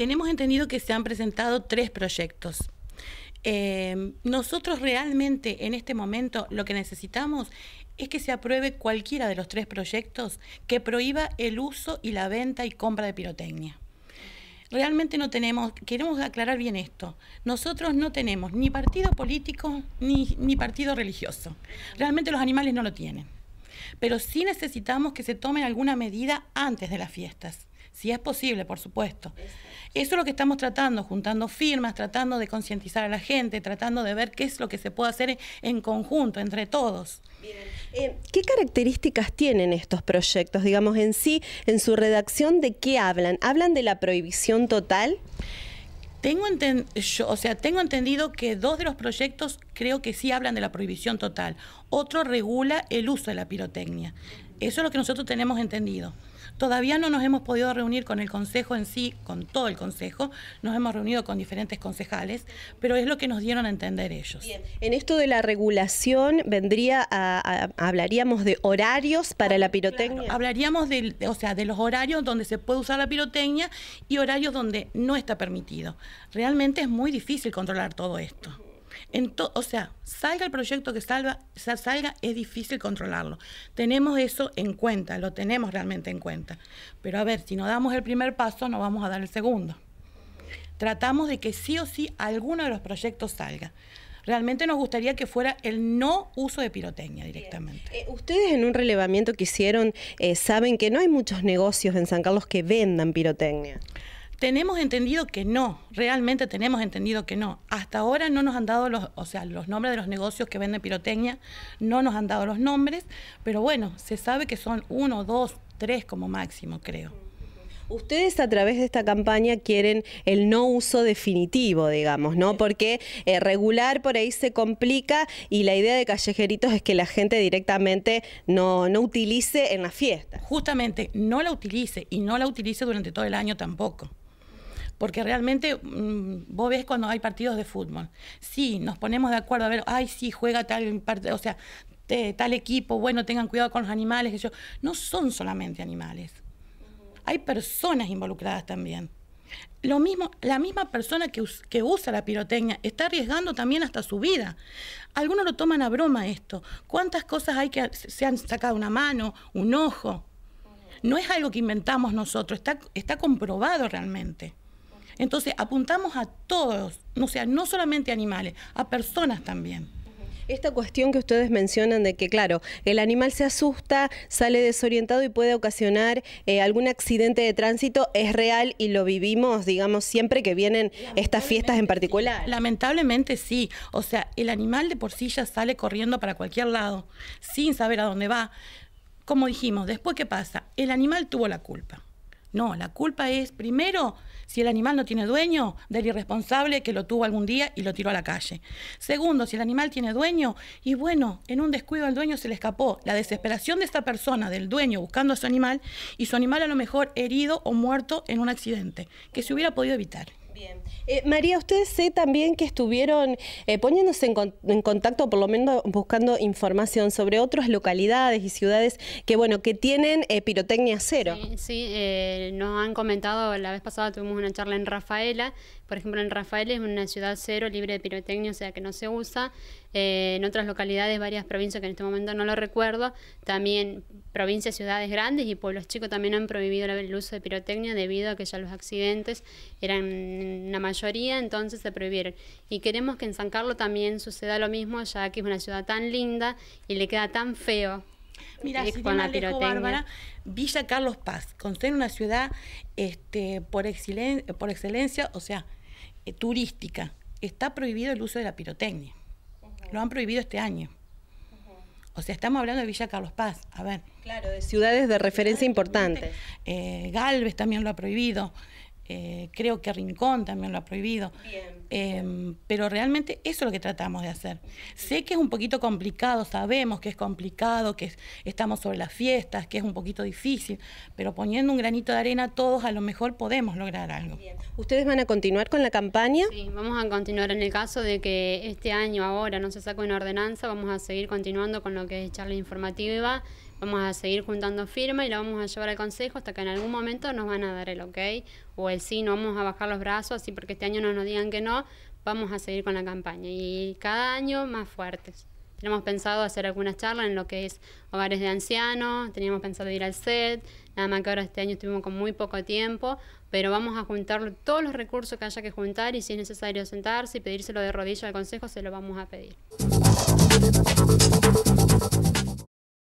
tenemos entendido que se han presentado tres proyectos. Eh, nosotros realmente en este momento lo que necesitamos es que se apruebe cualquiera de los tres proyectos que prohíba el uso y la venta y compra de pirotecnia. Realmente no tenemos, queremos aclarar bien esto, nosotros no tenemos ni partido político ni, ni partido religioso. Realmente los animales no lo tienen. Pero sí necesitamos que se tomen alguna medida antes de las fiestas si es posible, por supuesto. Eso es lo que estamos tratando, juntando firmas, tratando de concientizar a la gente, tratando de ver qué es lo que se puede hacer en conjunto, entre todos. Eh, ¿Qué características tienen estos proyectos, digamos, en sí, en su redacción, de qué hablan? ¿Hablan de la prohibición total? Tengo, o sea, tengo entendido que dos de los proyectos creo que sí hablan de la prohibición total. Otro regula el uso de la pirotecnia. Eso es lo que nosotros tenemos entendido. Todavía no nos hemos podido reunir con el Consejo en sí, con todo el Consejo, nos hemos reunido con diferentes concejales, pero es lo que nos dieron a entender ellos. Bien. En esto de la regulación, vendría hablaríamos de horarios para la pirotecnia. hablaríamos de, o sea, de los horarios donde se puede usar la pirotecnia y horarios donde no está permitido. Realmente es muy difícil controlar todo esto o sea, salga el proyecto que salga, es difícil controlarlo. Tenemos eso en cuenta, lo tenemos realmente en cuenta. Pero a ver, si no damos el primer paso, no vamos a dar el segundo. Tratamos de que sí o sí alguno de los proyectos salga. Realmente nos gustaría que fuera el no uso de pirotecnia directamente. Eh, ustedes en un relevamiento que hicieron eh, saben que no hay muchos negocios en San Carlos que vendan pirotecnia. Tenemos entendido que no, realmente tenemos entendido que no. Hasta ahora no nos han dado los, o sea, los nombres de los negocios que venden pirotecnia, no nos han dado los nombres, pero bueno, se sabe que son uno, dos, tres como máximo, creo. Ustedes a través de esta campaña quieren el no uso definitivo, digamos, ¿no? Porque eh, regular por ahí se complica y la idea de callejeritos es que la gente directamente no, no utilice en la fiesta. Justamente, no la utilice y no la utilice durante todo el año tampoco porque realmente mm, vos ves cuando hay partidos de fútbol. Sí, nos ponemos de acuerdo, a ver, ay, sí, juega tal parte, o sea, tal equipo, bueno, tengan cuidado con los animales, no son solamente animales. Hay personas involucradas también. Lo mismo, la misma persona que, usa la pirotecnia está arriesgando también hasta su vida. Algunos lo toman a broma esto. ¿Cuántas cosas hay que se han sacado una mano, un ojo? No es algo que inventamos nosotros, está, está comprobado realmente. Entonces apuntamos a todos, no sea, no solamente animales, a personas también. Esta cuestión que ustedes mencionan de que, claro, el animal se asusta, sale desorientado y puede ocasionar eh, algún accidente de tránsito es real y lo vivimos, digamos, siempre que vienen estas fiestas en particular. Lamentablemente sí. O sea, el animal de por sí ya sale corriendo para cualquier lado, sin saber a dónde va. Como dijimos, después qué pasa, el animal tuvo la culpa. No, la culpa es primero si el animal no tiene dueño, del irresponsable que lo tuvo algún día y lo tiró a la calle. Segundo, si el animal tiene dueño y bueno, en un descuido al dueño se le escapó. La desesperación de esta persona, del dueño buscando a su animal y su animal a lo mejor herido o muerto en un accidente, que se hubiera podido evitar. Eh, María, ustedes sé también que estuvieron eh, poniéndose en, contacto, por lo menos buscando información sobre otras localidades y ciudades que, bueno, que tienen eh, pirotecnia cero. Sí, sí nos han comentado, la vez pasada tuvimos una charla en Rafaela, por ejemplo, en Rafaela es una ciudad cero, libre de pirotecnia, o sea que no se usa. Eh, en otras localidades, varias provincias que en este momento no lo recuerdo, también provincias, ciudades grandes y pueblos chicos también han prohibido el uso de pirotecnia debido a que ya los accidentes eran la mayoría, entonces se prohibieron. Y queremos que en San Carlos también suceda lo mismo, ya que es una ciudad tan linda y le queda tan feo Mira, si con la Bárbara, Villa Carlos Paz, con ser una ciudad este, por, excelen por excelencia, o sea, eh, turística. Está prohibido el uso de la pirotecnia lo han prohibido este año. O sea, estamos hablando de Villa Carlos Paz, a ver. Claro, de ciudades de referencia importantes. Eh, Galvez también lo ha prohibido, eh, creo que Rincón también lo ha prohibido. Bien. Em, pero realmente eso es lo que tratamos de hacer. Sé que es un poquito complicado, sabemos que es complicado, que estamos sobre las fiestas, que es un poquito difícil, pero poniendo un granito de arena todos a lo mejor podemos lograr algo. ¿Ustedes van a continuar con la campaña? Sí, vamos a continuar en el caso de que este año ahora no se saque una ordenanza, vamos a seguir continuando con lo que es charla informativa vamos a seguir juntando firmas y la vamos a llevar al consejo hasta que en algún momento nos van a dar el ok o el sí, no vamos a bajar los brazos, así porque este año no nos digan que no vamos a seguir con la campaña y cada año más fuertes. Tenemos pensado hacer algunas charlas en lo que es hogares de ancianos, teníamos pensado ir al set, nada más que ahora este año estuvimos con muy poco tiempo, pero vamos a juntar todos los recursos que haya que juntar y si es necesario sentarse y pedírselo de rodillas al consejo, se lo vamos a pedir.